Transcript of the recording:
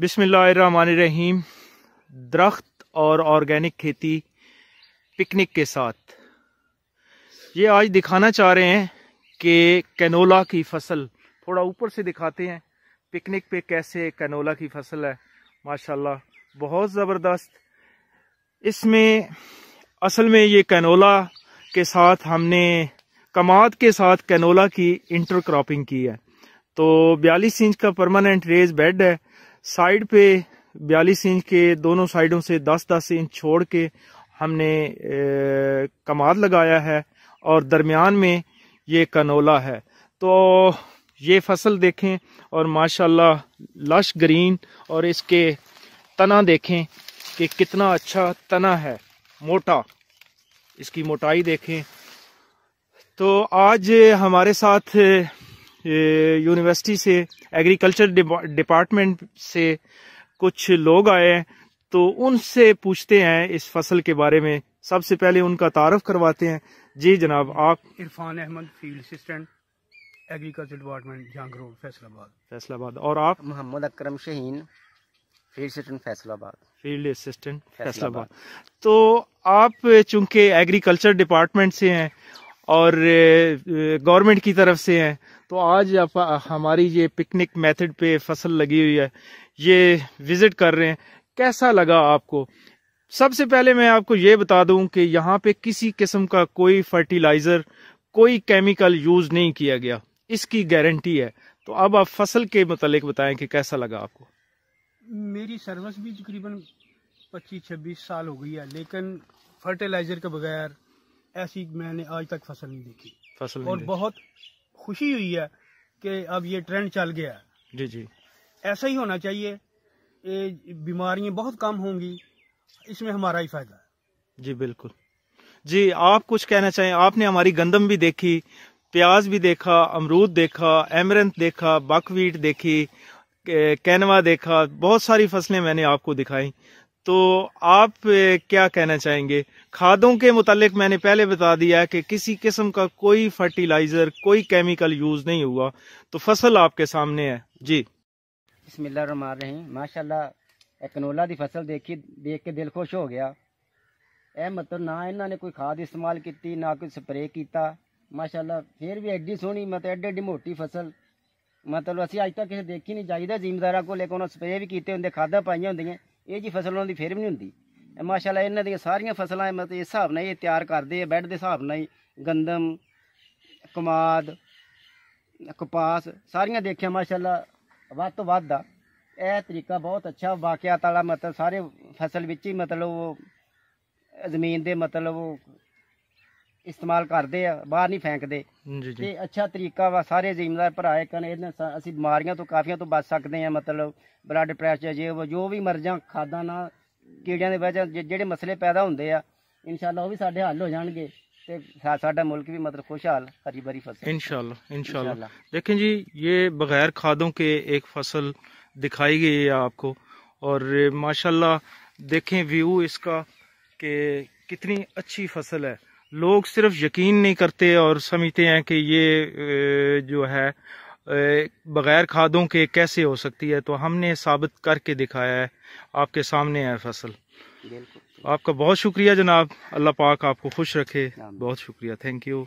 बिसमीम दरख्त और ऑर्गेनिक खेती पिकनिक के साथ ये आज दिखाना चाह रहे हैं कि कैनोला की फसल थोड़ा ऊपर से दिखाते हैं पिकनिक पे कैसे कैनोला की फसल है माशाल्लाह बहुत ज़बरदस्त इसमें असल में ये कैनोला के साथ हमने कमाद के साथ कैनोला की इंटर क्रॉपिंग की है तो बयालीस इंच का परमानेंट रेज बेड है साइड पे बयालीस इंच के दोनों साइडों से 10-10 इंच छोड़ के हमने ए, कमाद लगाया है और दरमियान में ये कनोला है तो ये फसल देखें और माशाल्लाह लश ग्रीन और इसके तना देखें कि कितना अच्छा तना है मोटा इसकी मोटाई देखें तो आज हमारे साथ यूनिवर्सिटी से एग्रीकल्चर डिपार्टमेंट से कुछ लोग आए तो उनसे पूछते हैं इस फसल के बारे में सबसे पहले उनका तारफ करवाते हैं जी जनाब आप Irfan Ahmed field assistant agriculture department Jhang road Faisalabad Faisalabad और आप Mohammad Akram Shaheen field assistant Faisalabad field assistant Faisalabad तो आप चूंकि एग्रीकल्चर डिपार्टमेंट से हैं और गवर्नमेंट की तरफ से हैं तो आज आप हमारी ये पिकनिक मेथड पे फसल लगी हुई है ये विज़िट कर रहे हैं कैसा लगा आपको सबसे पहले मैं आपको ये बता दूं कि यहाँ पे किसी किस्म का कोई फर्टिलाइज़र कोई केमिकल यूज़ नहीं किया गया इसकी गारंटी है तो अब आप फसल के मतलब बताएं कि कैसा लगा आपको मेरी सर्विस भी तकरीबन 25-26 साल हो गई है लेकिन फर्टिलाइज़र के बगैर ऐसी मैंने आज तक फसल नहीं देखी फसल और बहुत खुशी हुई है कि अब ये ट्रेंड चल गया जी जी ऐसा ही होना चाहिए बीमारियां बहुत कम होंगी इसमें हमारा ही फायदा है जी बिल्कुल जी आप कुछ कहना चाहें आपने हमारी गंदम भी देखी प्याज भी देखा अमरूद देखा एमरंथ देखा बकवीट देखी कैनवा देखा बहुत सारी फसलें मैंने आपको दिखाई तो आप क्या कहना चाहेंगे खादों के मुतालिक मैंने पहले बता दिया कि किसी किस्म का कोई फर्टिलाइजर कोई केमिकल यूज नहीं हुआ तो फसल आपके सामने है जी बसमार रही माशाला एक्नोला की फसल देखी देख के दिल खुश हो गया ए मतलब ना इन्होंने कोई खाद इस्तेमाल की ना कोई स्प्रे किया माशाला फिर भी एड्डी सोहनी मतलब एडी एडी मोटी फसल मतलब असं अज तक किसी देखी नहीं चाहिए जिमीदारा को लेकिन उन्होंने स्प्रे भी किए होंगे खादा पाई होंगे ਇਹ ਜੀ ਫਸਲ ਉਹਨਾਂ ਦੀ ਫੇਰ ਵੀ ਨਹੀਂ ਹੁੰਦੀ ਮਾਸ਼ਾਅੱਲਾ ਇਹਨਾਂ ਦੀਆਂ ਸਾਰੀਆਂ ਫਸਲਾਂ ਮਤਲਬ ਇਸ ਹਿਸਾਬ ਨਾਲ ਇਹ ਤਿਆਰ ਕਰਦੇ ਆ ਬੈੱਡ ਦੇ ਹਿਸਾਬ ਨਾਲ ਹੀ ਗੰਦਮ ਕਮਾਦ ਕਪਾਸ ਸਾਰੀਆਂ ਦੇਖਿਆ ਮਾਸ਼ਾਅੱਲਾ ਵੱਧ ਤੋਂ ਵੱਧ ਆ ਇਹ ਤਰੀਕਾ ਬਹੁਤ ਅੱਛਾ ਵਾਕਿਆਤ ਵਾਲਾ ਮਤਲਬ ਸਾਰੇ ਫਸਲ ਵਿੱਚ ਹੀ ਮਤਲਬ ਉਹ ਜ਼ਮੀਨ ਦੇ ਮਤਲਬ ਉਹ इस्तेमाल करते हैं बहर नहीं फेंकते अच्छा तरीका वा सारे जिम्मेदार भरा एक अस बीमारियों तो काफिया तो बच सकते हैं मतलब ब्लड प्रैशर जो जो भी मर्जा खादा ना कीड़िया की वजह जे मसले पैदा होंगे आ इनशाला भी साढ़े हल हो जाएंगे हरी भरी फसल इनशाला इनशाला जी ये बगैर खादों के एक फसल दिखाई गई है आपको और माशाल्लाह देखें व्यू इसका के कितनी अच्छी फसल है लोग सिर्फ यकीन नहीं करते और समझते हैं कि ये जो है बग़ैर खादों के कैसे हो सकती है तो हमने साबित करके दिखाया है आपके सामने है फसल आपका बहुत शुक्रिया जनाब अल्लाह पाक आपको खुश रखे बहुत शुक्रिया थैंक यू